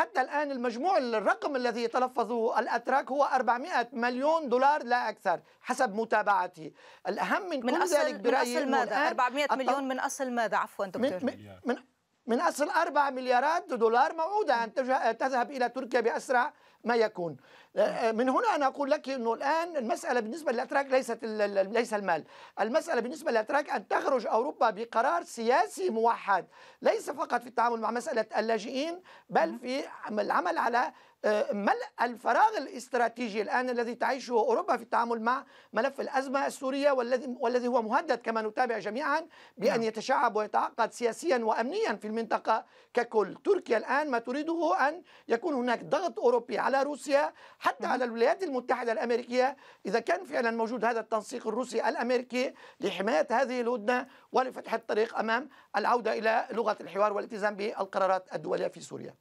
حتى الآن المجموع الرقم الذي تلفظه الأتراك هو 400 مليون دولار لا أكثر حسب متابعتي الأهم من, من كل أصل ذلك برأيي من أصل ماذا؟ 400 مليون من أصل ماذا عفوا دكتور؟ من, من, من من أصل 4 مليارات دولار موعودة أن تذهب إلى تركيا بأسرع ما يكون آه، آه، من هنا أنا أقول لك أنه الآن المسألة بالنسبة للأتراك ليست ليس المال المسألة بالنسبة للأتراك أن تخرج أوروبا بقرار سياسي موحد ليس فقط في التعامل مع مسألة اللاجئين بل في العمل على آه، ملء الفراغ الاستراتيجي الان الذي تعيشه اوروبا في التعامل مع ملف الازمه السوريه والذي والذي هو مهدد كما نتابع جميعا بان نعم. يتشعب ويتعقد سياسيا وامنيا في المنطقة ككل تركيا الآن ما تريده أن يكون هناك ضغط أوروبي على روسيا حتى على الولايات المتحدة الأمريكية إذا كان فعلا موجود هذا التنسيق الروسي الأمريكي لحماية هذه الهدنة ولفتح الطريق أمام العودة إلى لغة الحوار والالتزام بالقرارات الدولية في سوريا